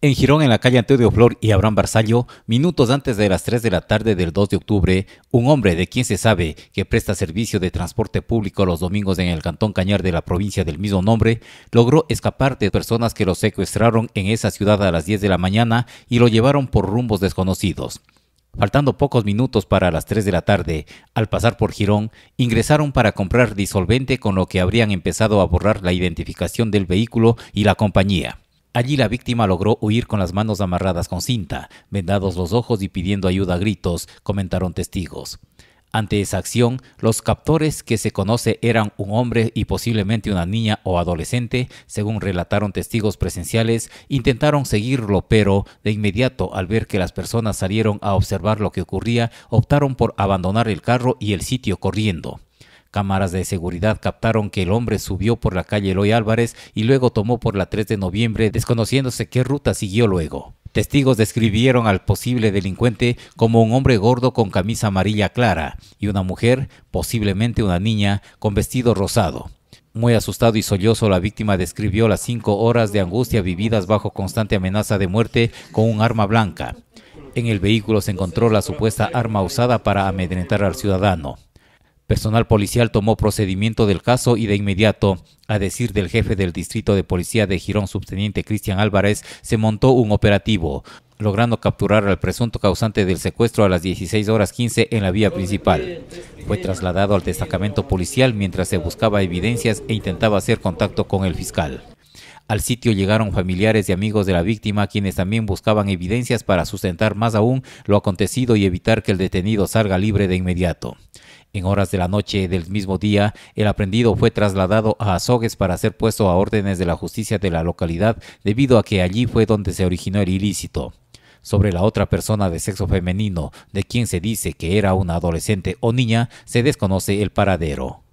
En Girón, en la calle Antonio Flor y Abraham Barzallo, minutos antes de las 3 de la tarde del 2 de octubre, un hombre de quien se sabe que presta servicio de transporte público los domingos en el cantón Cañar de la provincia del mismo nombre, logró escapar de personas que lo secuestraron en esa ciudad a las 10 de la mañana y lo llevaron por rumbos desconocidos. Faltando pocos minutos para las 3 de la tarde, al pasar por Girón, ingresaron para comprar disolvente con lo que habrían empezado a borrar la identificación del vehículo y la compañía. Allí la víctima logró huir con las manos amarradas con cinta, vendados los ojos y pidiendo ayuda a gritos, comentaron testigos. Ante esa acción, los captores que se conoce eran un hombre y posiblemente una niña o adolescente, según relataron testigos presenciales, intentaron seguirlo, pero de inmediato al ver que las personas salieron a observar lo que ocurría, optaron por abandonar el carro y el sitio corriendo. Cámaras de seguridad captaron que el hombre subió por la calle Eloy Álvarez y luego tomó por la 3 de noviembre, desconociéndose qué ruta siguió luego. Testigos describieron al posible delincuente como un hombre gordo con camisa amarilla clara y una mujer, posiblemente una niña, con vestido rosado. Muy asustado y sollozo, la víctima describió las cinco horas de angustia vividas bajo constante amenaza de muerte con un arma blanca. En el vehículo se encontró la supuesta arma usada para amedrentar al ciudadano. Personal policial tomó procedimiento del caso y de inmediato, a decir del jefe del distrito de policía de Girón, subteniente Cristian Álvarez, se montó un operativo logrando capturar al presunto causante del secuestro a las 16 horas 15 en la vía principal. Fue trasladado al destacamento policial mientras se buscaba evidencias e intentaba hacer contacto con el fiscal. Al sitio llegaron familiares y amigos de la víctima, quienes también buscaban evidencias para sustentar más aún lo acontecido y evitar que el detenido salga libre de inmediato. En horas de la noche del mismo día, el aprendido fue trasladado a Azogues para ser puesto a órdenes de la justicia de la localidad, debido a que allí fue donde se originó el ilícito sobre la otra persona de sexo femenino, de quien se dice que era una adolescente o niña, se desconoce el paradero.